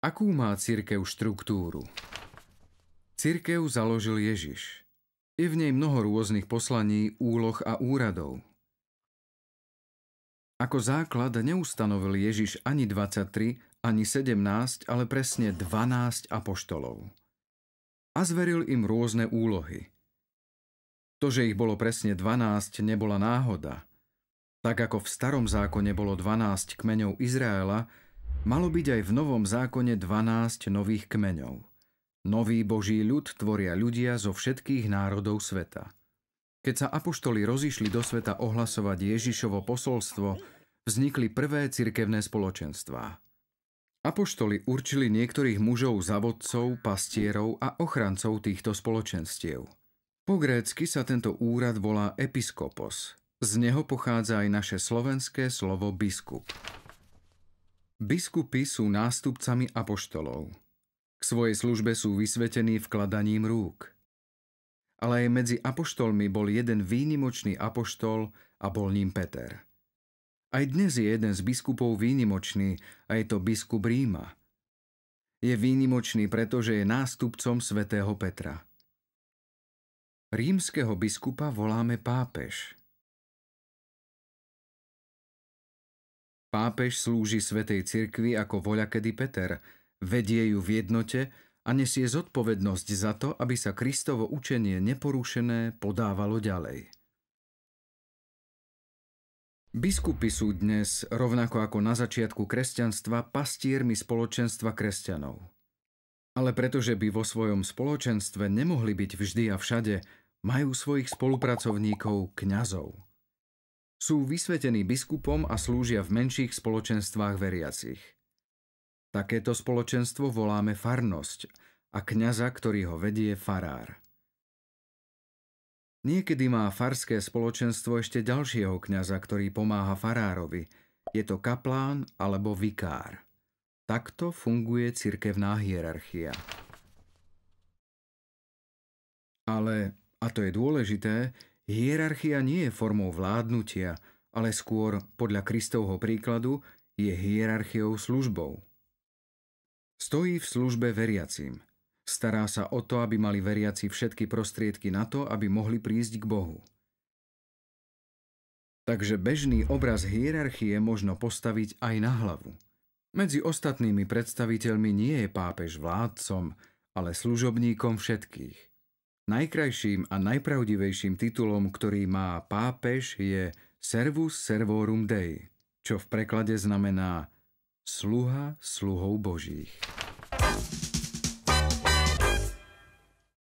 Akú má církev štruktúru? Církev založil Ježiš. Je v nej mnoho rôznych poslaní, úloh a úradov. Ako základ neustanovil Ježiš ani 23, ani 17, ale presne 12 apoštolov. A zveril im rôzne úlohy. To, že ich bolo presne 12, nebola náhoda. Tak ako v starom zákone bolo 12 kmeňov Izraela, Malo byť aj v Novom zákone 12 nových kmeňov. Nový Boží ľud tvoria ľudia zo všetkých národov sveta. Keď sa apoštoli rozišli do sveta ohlasovať Ježišovo posolstvo, vznikli prvé cirkevné spoločenstvá. Apoštoli určili niektorých mužov za vodcov, pastierov a ochrancov týchto spoločenstiev. Po grécky sa tento úrad volá episkopos. Z neho pochádza aj naše slovenské slovo biskup. Biskupy sú nástupcami apoštolov. K svojej službe sú vysvetení vkladaním rúk. Ale aj medzi apoštolmi bol jeden výnimočný apoštol a bol ním Peter. Aj dnes je jeden z biskupov výnimočný a je to biskup Ríma. Je výnimočný, pretože je nástupcom svätého Petra. Rímskeho biskupa voláme pápež – Pápež slúži Svetej cirkvi ako voľakedy Peter, vedie ju v jednote a nesie zodpovednosť za to, aby sa Kristovo učenie neporušené podávalo ďalej. Biskupy sú dnes, rovnako ako na začiatku kresťanstva, pastiermi spoločenstva kresťanov. Ale pretože by vo svojom spoločenstve nemohli byť vždy a všade, majú svojich spolupracovníkov kňazov. Sú vysvetení biskupom a slúžia v menších spoločenstvách veriacich. Takéto spoločenstvo voláme farnosť a kňaza, ktorý ho vedie farár. Niekedy má farské spoločenstvo ešte ďalšieho kňaza, ktorý pomáha farárovi. Je to kaplán alebo vikár. Takto funguje cirkevná hierarchia. Ale, a to je dôležité, Hierarchia nie je formou vládnutia, ale skôr, podľa Kristovho príkladu, je hierarchiou službou. Stojí v službe veriacím. Stará sa o to, aby mali veriaci všetky prostriedky na to, aby mohli prísť k Bohu. Takže bežný obraz hierarchie možno postaviť aj na hlavu. Medzi ostatnými predstaviteľmi nie je pápež vládcom, ale služobníkom všetkých. Najkrajším a najpravdivejším titulom, ktorý má pápež, je Servus Servorum Dei, čo v preklade znamená sluha sluhov Božích.